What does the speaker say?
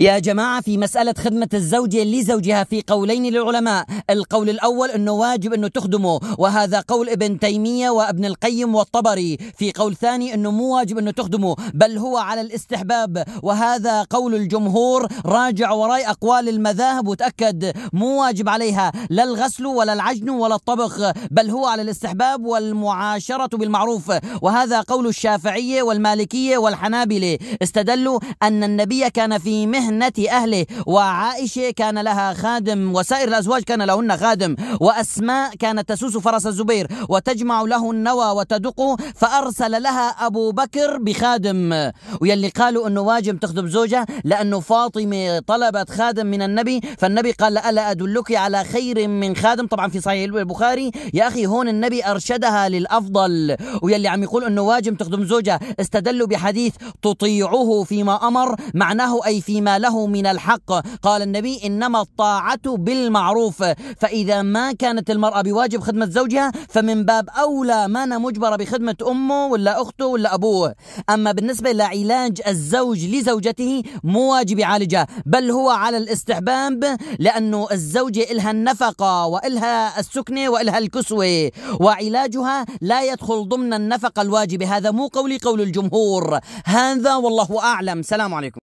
يا جماعة في مسألة خدمة الزوجة لزوجها في قولين للعلماء القول الأول أنه واجب أنه تخدمه وهذا قول ابن تيمية وابن القيم والطبري في قول ثاني أنه مو واجب أنه تخدمه بل هو على الاستحباب وهذا قول الجمهور راجع وراي أقوال المذاهب وتأكد مو واجب عليها لا الغسل ولا العجن ولا الطبخ بل هو على الاستحباب والمعاشرة بالمعروف وهذا قول الشافعية والمالكية والحنابلة استدلوا أن النبي كان في مهنة مهنة أهله وعائشة كان لها خادم وسائر الأزواج كان لهن خادم وأسماء كانت تسوس فرس الزبير وتجمع له النوى وتدقه فأرسل لها أبو بكر بخادم ويلي قالوا أنه واجب تخدم زوجها لأنه فاطمة طلبت خادم من النبي فالنبي قال ألا أدلك على خير من خادم طبعا في صحيح البخاري يا أخي هون النبي أرشدها للأفضل ويلي عم يقول أنه واجب تخدم زوجها استدلوا بحديث تطيعه فيما أمر معناه أي فيما بما له من الحق قال النبي إنما الطاعة بالمعروف فإذا ما كانت المرأة بواجب خدمة زوجها فمن باب أولى ما أنا مجبرة بخدمة أمه ولا أخته ولا أبوه أما بالنسبة لعلاج الزوج لزوجته مو واجب يعالجها بل هو على الاستحباب لأنه الزوجة إلها النفقة وإلها السكنة وإلها الكسوة وعلاجها لا يدخل ضمن النفقة الواجبة هذا مو قولي قول الجمهور هذا والله أعلم سلام عليكم